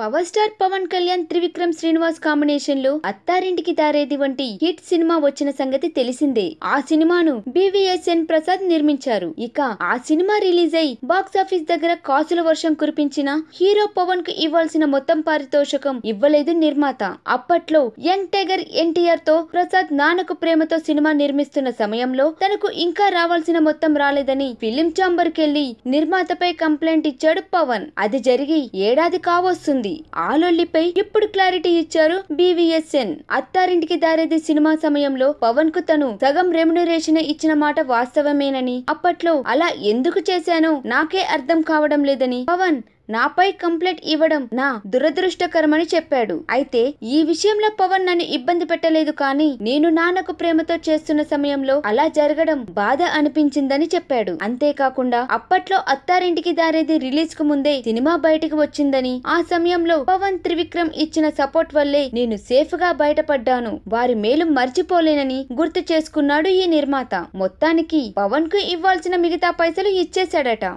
power star Pawan Kalyan Trivikram Srinivas combination లో అత్తారింటికి దారేది వంటి హిట్ సినిమా వచ్చిన సంగతి తెలిసిందే ఆ సినిమాను బివిఎస్ఎన్ ప్రసాద్ నిర్మించారు ఇక ఆ సినిమా రిలీజ్ అయి బాక్స్ ఆఫీస్ దగ్గర కాసుల వర్షం కురిపించిన హీరో పవన్ కు ఇవ్వాల్సిన మొత్తం పారితోషకం ఇవ్వలేదు నిర్మాత అప్పట్లో యంగ్ టైగర్ ఎన్టీఆర్ తో ప్రసాద్ నాన్నకు ప్రేమతో సినిమా నిర్మిస్తున్న సమయంలో తనకు ఇంకా రావాల్సిన మొత్తం రాలేదని ఫిలిం చాంబర్ కెళ్లి నిర్మాతపై కంప్లైంట్ ఇచ్చాడు పవన్ అది జరిగి ఏడాది కావస్తుంది ఉంది ఆ లొల్లిపై ఇప్పుడు క్లారిటీ ఇచ్చారు బీవీఎస్ఎన్ అత్తారింటికి దారేది సినిమా సమయంలో పవన్ కు తను సగం రెమ్యునరేషన్ ఇచ్చిన మాట వాస్తవమేనని అప్పట్లో అలా ఎందుకు చేశానో నాకే అర్థం కావడం లేదని పవన్ నాపై కంప్లైంట్ ఇవ్వడం నా దురదృష్టకరమని చెప్పాడు అయితే ఈ విషయంలో పవన్ నన్ను ఇబ్బంది పెట్టలేదు కానీ నేను నాన్నకు ప్రేమతో చేస్తున్న సమయంలో అలా జరగడం బాధ అనిపించిందని చెప్పాడు అంతేకాకుండా అప్పట్లో అత్తారింటికి దారేది రిలీజ్ కు ముందే సినిమా బయటకు వచ్చిందని ఆ సమయంలో పవన్ త్రివిక్రమ్ ఇచ్చిన సపోర్ట్ వల్లే నేను సేఫ్ గా బయటపడ్డాను వారి మేలు మర్చిపోలేనని గుర్తు చేసుకున్నాడు ఈ నిర్మాత మొత్తానికి పవన్ కు ఇవ్వాల్సిన మిగతా పైసలు ఇచ్చేశాడట